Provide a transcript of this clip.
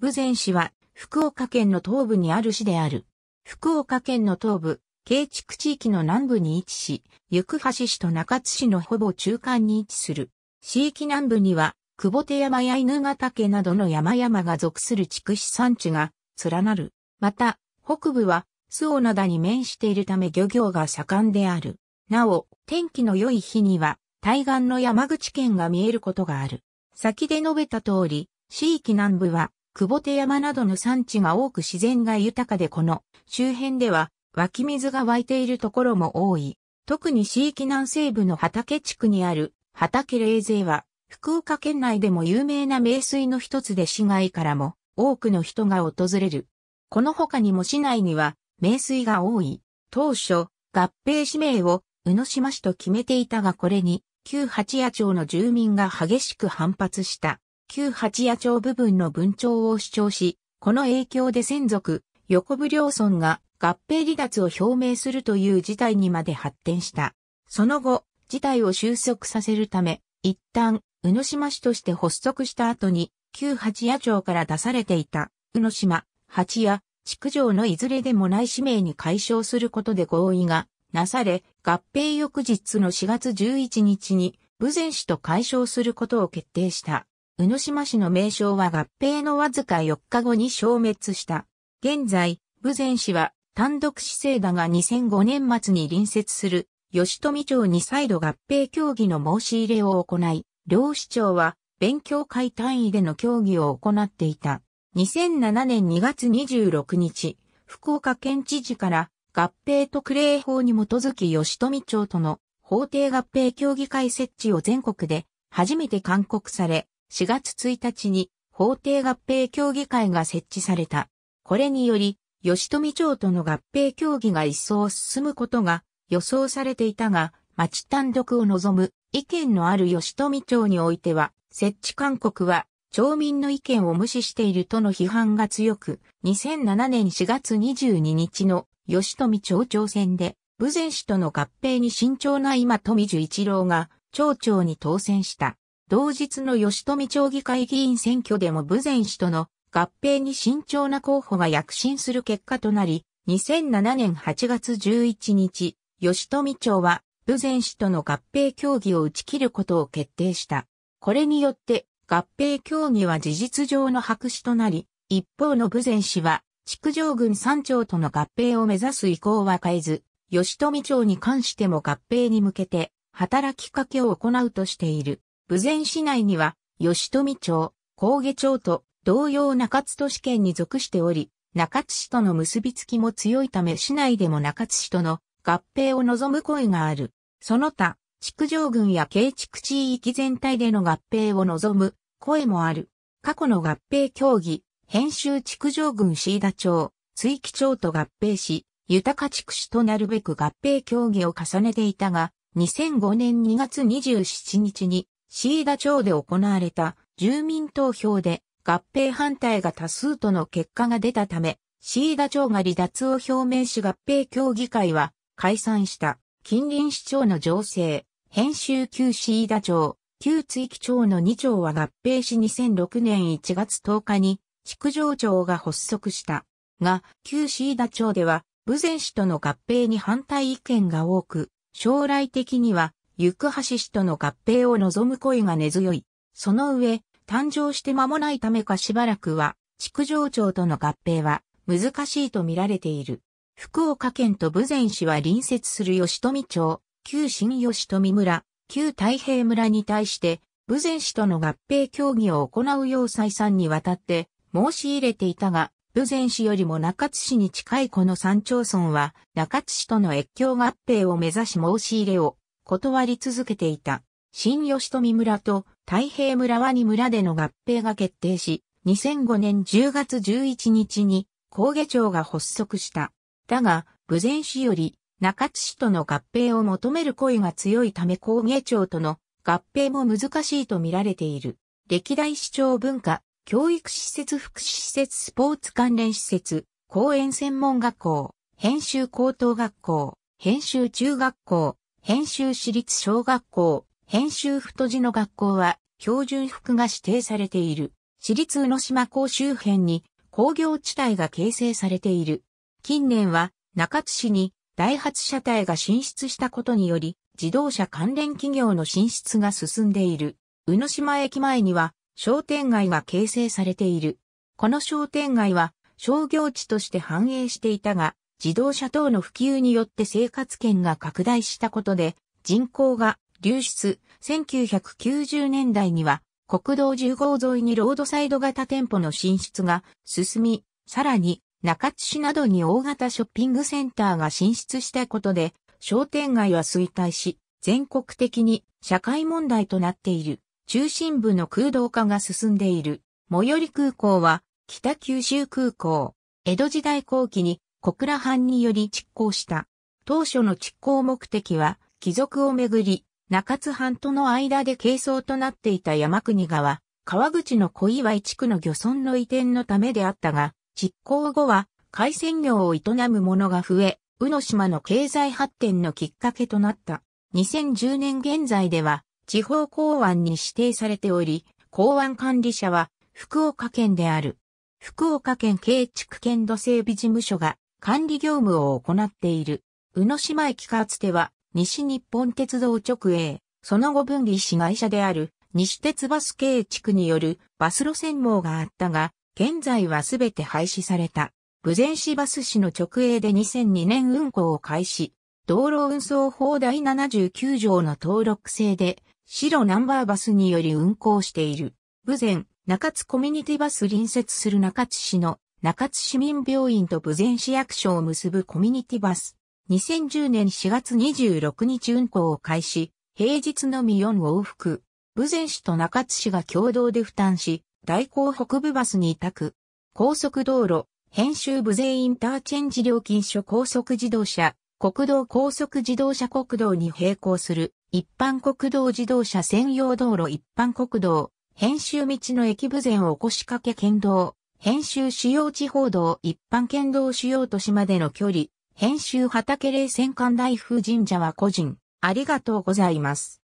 武前市は、福岡県の東部にある市である。福岡県の東部、慶築地域の南部に位置し、行橋市と中津市のほぼ中間に位置する。市域南部には、久保手山や犬ヶ岳などの山々が属する区市山地が連なる。また、北部は、周防灘に面しているため漁業が盛んである。なお、天気の良い日には、対岸の山口県が見えることがある。先で述べた通り、市域南部は、久保手山などの産地が多く自然が豊かでこの周辺では湧き水が湧いているところも多い。特に地域南西部の畑地区にある畑冷勢は福岡県内でも有名な名水の一つで市外からも多くの人が訪れる。この他にも市内には名水が多い。当初、合併指名を宇野島市と決めていたがこれに旧八谷町の住民が激しく反発した。旧八野町部分の分庁を主張し、この影響で先族、横部良村が合併離脱を表明するという事態にまで発展した。その後、事態を収束させるため、一旦、宇野島市として発足した後に、旧八野町から出されていた、宇野島、八野、築城のいずれでもない使名に解消することで合意がなされ、合併翌日の4月11日に、武前市と解消することを決定した。宇野島市の名称は合併のわずか4日後に消滅した。現在、武前市は単独市政だが2005年末に隣接する吉富町に再度合併協議の申し入れを行い、両市長は勉強会単位での協議を行っていた。2007年2月26日、福岡県知事から合併特例法に基づき吉富町との法定合併協議会設置を全国で初めて勧告され、4月1日に法定合併協議会が設置された。これにより、吉富町との合併協議が一層進むことが予想されていたが、町単独を望む意見のある吉富町においては、設置勧告は町民の意見を無視しているとの批判が強く、2007年4月22日の吉富町長選で、武前市との合併に慎重な今富十一郎が町長に当選した。同日の吉富町議会議員選挙でも武前氏との合併に慎重な候補が躍進する結果となり、2007年8月11日、吉富町は武前氏との合併協議を打ち切ることを決定した。これによって合併協議は事実上の白紙となり、一方の武前氏は築城郡三町との合併を目指す意向は変えず、吉富町に関しても合併に向けて働きかけを行うとしている。豊前市内には、吉富町、高下町と同様中津都市圏に属しており、中津市との結びつきも強いため市内でも中津市との合併を望む声がある。その他、築城郡や京築地域全体での合併を望む声もある。過去の合併協議、編集築城郡椎田町、追記町と合併し、豊か地区市となるべく合併協議を重ねていたが、2005年2月27日にシーダ町で行われた住民投票で合併反対が多数との結果が出たため、シーダ町が離脱を表明し合併協議会は解散した近隣市長の情勢、編集旧シーダ町、旧追記町の2町は合併し2006年1月10日に築城町が発足した。が、旧シーダ町では、武前市との合併に反対意見が多く、将来的には行橋氏との合併を望む声が根強い。その上、誕生して間もないためかしばらくは、築城町との合併は難しいと見られている。福岡県と豊前市は隣接する吉富町、旧新吉富村、旧太平村に対して、豊前市との合併協議を行うよう再三にわたって申し入れていたが、豊前市よりも中津市に近いこの三町村は、中津市との越境合併を目指し申し入れを断り続けていた。新吉富村と太平村は2村での合併が決定し、2005年10月11日に高下町が発足した。だが、武前市より中津市との合併を求める声が強いため高下町との合併も難しいと見られている。歴代市長文化、教育施設福祉施設スポーツ関連施設、公園専門学校、編集高等学校、編集中学校、編集私立小学校、編集太字の学校は、標準服が指定されている。私立宇野島港周辺に工業地帯が形成されている。近年は中津市にダイハツ車体が進出したことにより、自動車関連企業の進出が進んでいる。宇野島駅前には商店街が形成されている。この商店街は商業地として繁栄していたが、自動車等の普及によって生活圏が拡大したことで、人口が流出、1990年代には、国道10号沿いにロードサイド型店舗の進出が進み、さらに中津市などに大型ショッピングセンターが進出したことで、商店街は衰退し、全国的に社会問題となっている。中心部の空洞化が進んでいる。最寄り空港は北九州空港。江戸時代後期に小倉藩により実行した。当初の実行目的は、貴族をめぐり、中津藩との間で係争となっていた山国川、川口の小岩地区の漁村の移転のためであったが、実行後は海鮮業を営む者が増え、宇野島の経済発展のきっかけとなった。2010年現在では、地方公安に指定されており、公安管理者は福岡県である。福岡県軽畜県土整備事務所が管理業務を行っている。宇野島駅かつては西日本鉄道直営、その後分離市会社である西鉄バス系地区によるバス路線網があったが、現在はすべて廃止された。武前市バス市の直営で2002年運行を開始。道路運送法第79条の登録制で、白ナンバーバスにより運行している。武前、中津コミュニティバス隣接する中津市の中津市民病院と武前市役所を結ぶコミュニティバス。2010年4月26日運行を開始、平日のみ4往復。武前市と中津市が共同で負担し、大港北部バスに委託。高速道路、編集部税インターチェンジ料金所高速自動車、国道高速自動車国道に並行する、一般国道自動車専用道路一般国道、編集道の駅部前を起こしかけ県道、編集主要地報道一般県道主要都市までの距離、編集畑霊戦艦大風神社は個人、ありがとうございます。